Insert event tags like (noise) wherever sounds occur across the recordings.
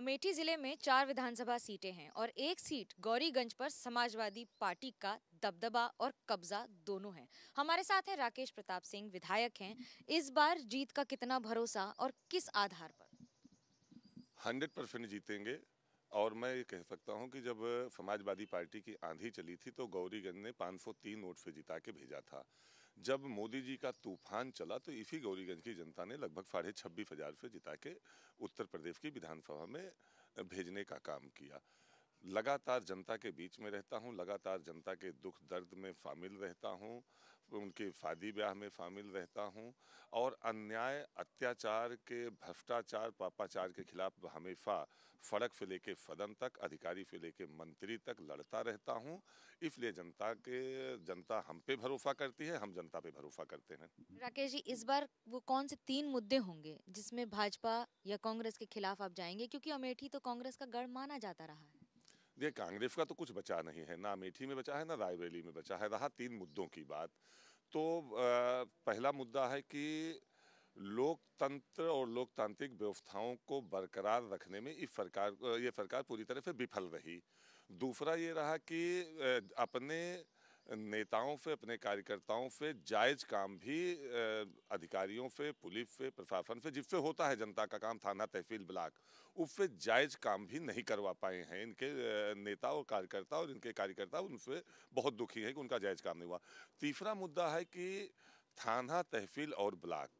अमेठी जिले में चार विधानसभा सीटें हैं और एक सीट गौरीगंज पर समाजवादी पार्टी का दबदबा और कब्जा दोनों है हमारे साथ है राकेश प्रताप सिंह विधायक हैं इस बार जीत का कितना भरोसा और किस आधार पर हंड्रेड परसेंट जीतेंगे और मैं ये कह सकता हूँ कि जब समाजवादी पार्टी की आंधी चली थी तो गौरीगंज ने 503 वोट से जिता के भेजा था जब मोदी जी का तूफान चला तो इसी गौरीगंज की जनता ने लगभग साढ़े छब्बीस हज़ार से जिता के उत्तर प्रदेश की विधानसभा में भेजने का काम किया लगातार जनता के बीच में रहता हूँ लगातार जनता के दुख दर्द में शामिल रहता हूँ उनके शादी ब्याह में शामिल रहता हूँ और अन्याय अत्याचार के भ्रष्टाचार पापाचार के खिलाफ हमेशा फड़क से लेके सदन तक अधिकारी से लेके मंत्री तक लड़ता रहता हूँ इसलिए जनता के जनता हम पे भरोसा करती है हम जनता पे भरोसा करते हैं राकेश जी इस बार वो कौन से तीन मुद्दे होंगे जिसमें भाजपा या कांग्रेस के खिलाफ आप जाएंगे क्योंकि अमेठी तो कांग्रेस का गढ़ माना जाता रहा है देखिए कांग्रेस का तो कुछ बचा नहीं है ना अमेठी में बचा है ना रायबरेली में बचा है रहा तीन मुद्दों की बात तो आ, पहला मुद्दा है कि लोकतंत्र और लोकतांत्रिक व्यवस्थाओं को बरकरार रखने में इस सरकार ये सरकार पूरी तरह से विफल रही दूसरा ये रहा कि अपने नेताओं पे अपने कार्यकर्ताओं पे जायज काम भी अधिकारियों पे पुलिस पे प्रशासन पे जिससे होता है जनता का काम थाना तहसील ब्लाक उस पे जायज काम भी नहीं करवा पाए हैं इनके नेता और कार्यकर्ता और इनके कार्यकर्ता उनसे बहुत दुखी हैं कि उनका जायज काम नहीं हुआ तीसरा मुद्दा है कि थाना तहसील और ब्लाक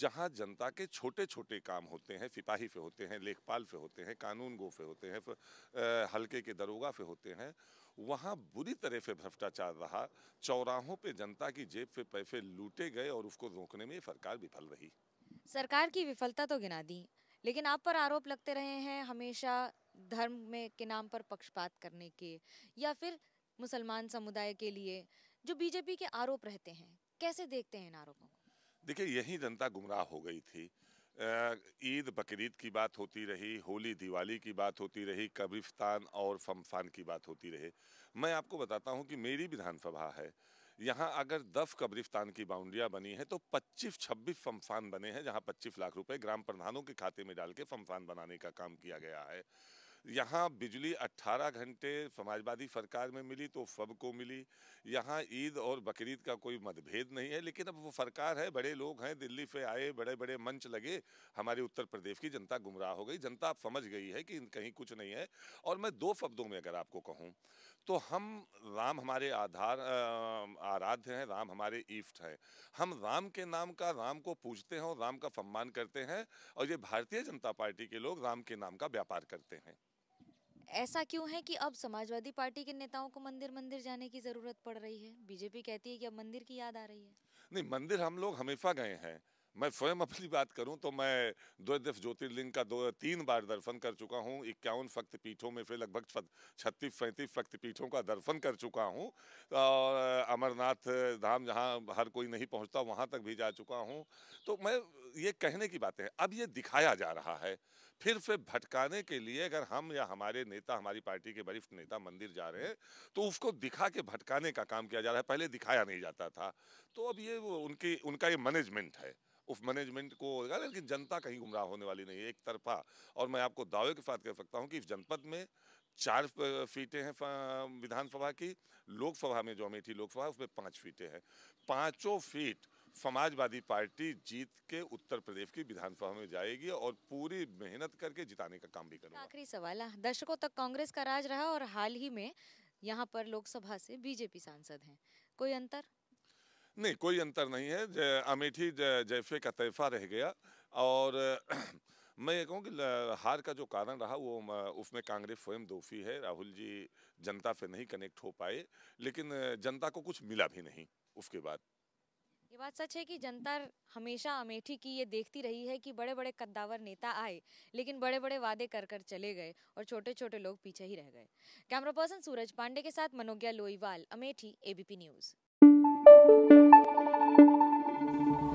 जहां जनता के छोटे छोटे काम होते हैं सिपाही पे होते हैं लेखपाल पे होते हैं कानून गो पे होते हैं हल्के के दरोगा पे होते हैं वहाँ बुरी तरह से भ्रष्टाचार रहा चौराहों पे जनता की जेब पे पैसे लूटे गए और उसको रोकने में सरकार विफल रही सरकार की विफलता तो गिना दी लेकिन आप पर आरोप लगते रहे हैं हमेशा धर्म में के नाम पर पक्षपात करने के या फिर मुसलमान समुदाय के लिए जो बीजेपी के आरोप रहते हैं कैसे देखते हैं इन आरोपों देखिए यही जनता गुमराह हो गई थी ईद बकरीद की बात होती रही होली दिवाली की बात होती रही कब्रिस्तान और फमफान की बात होती रही मैं आपको बताता हूँ कि मेरी विधानसभा है यहाँ अगर दस कब्रिस्तान की बाउंड्रियाँ बनी है तो 25-26 फमफान बने हैं जहाँ 25 लाख रुपए ग्राम प्रधानों के खाते में डाल के फमफान बनाने का काम किया गया है यहाँ बिजली 18 घंटे समाजवादी सरकार में मिली तो सबको मिली यहाँ ईद और बकरीद का कोई मतभेद नहीं है लेकिन अब वो सरकार है बड़े लोग हैं दिल्ली से आए बड़े बड़े मंच लगे हमारे उत्तर प्रदेश की जनता गुमराह हो गई जनता समझ गई है कि कहीं कुछ नहीं है और मैं दो शब्दों में अगर आपको कहूँ तो हम राम हमारे आधार आराध्य हैं राम हमारे ईफ्ट हैं हम राम के नाम का राम को पूजते हैं और राम का सम्मान करते हैं और ये भारतीय जनता पार्टी के लोग राम के नाम का व्यापार करते हैं ऐसा क्यों है कि अब समाजवादी पार्टी के नेताओं को मंदिर मंदिर जाने की जरूरत पड़ रही है बीजेपी कहती है कि अब मंदिर की याद आ रही है नहीं मंदिर हम लोग हमेशा गए हैं मैं स्वयं अपनी बात करूं तो मैं दो ज्योतिर्लिंग का दो तीन बार दर्शन कर चुका हूं इक्यावन फक्त पीठों में से लगभग छत्तीस पैंतीस फक्त पीठों का दर्शन कर चुका हूं और अमरनाथ धाम जहां हर कोई नहीं पहुंचता वहां तक भी जा चुका हूं तो मैं ये कहने की बातें हैं अब ये दिखाया जा रहा है फिर से भटकाने के लिए अगर हम या हमारे नेता हमारी पार्टी के वरिष्ठ नेता मंदिर जा रहे हैं तो उसको दिखा के भटकाने का काम किया जा रहा है पहले दिखाया नहीं जाता था तो अब ये उनकी उनका ये मैनेजमेंट है उस मैनेजमेंट को होगा लेकिन जनता कहीं गुमराह होने वाली नहीं है एक तरफा और मैं आपको दावे के साथ कह सकता हूँ कि जनपद में चार सीटें हैं विधानसभा की लोकसभा में जो अमेठी लोकसभा उसमें पाँच सीटें हैं पाँचों फीट समाजवादी पार्टी जीत के उत्तर प्रदेश की विधानसभा में जाएगी और पूरी मेहनत करके जिताने का काम भी करेगी आखिरी सवाल हाँ, दशकों तक कांग्रेस का राज रहा और हाल ही में यहाँ पर लोकसभा से बीजेपी सांसद हैं कोई अंतर नहीं कोई अंतर नहीं है अमेठी जैफे का तैफा रह गया और (clears throat) मैं ये कहूँ कि हार का जो कारण रहा वो उसमें कांग्रेस स्वयं दोषी है राहुल जी जनता से नहीं कनेक्ट हो पाए लेकिन जनता को कुछ मिला भी नहीं उसके बाद ये बात सच है कि जनता हमेशा अमेठी की ये देखती रही है कि बड़े बड़े कद्दावर नेता आए लेकिन बड़े बड़े वादे कर कर चले गए और छोटे छोटे लोग पीछे ही रह गए कैमरा पर्सन सूरज पांडे के साथ मनोज्ञा लोईवाल अमेठी एबीपी न्यूज़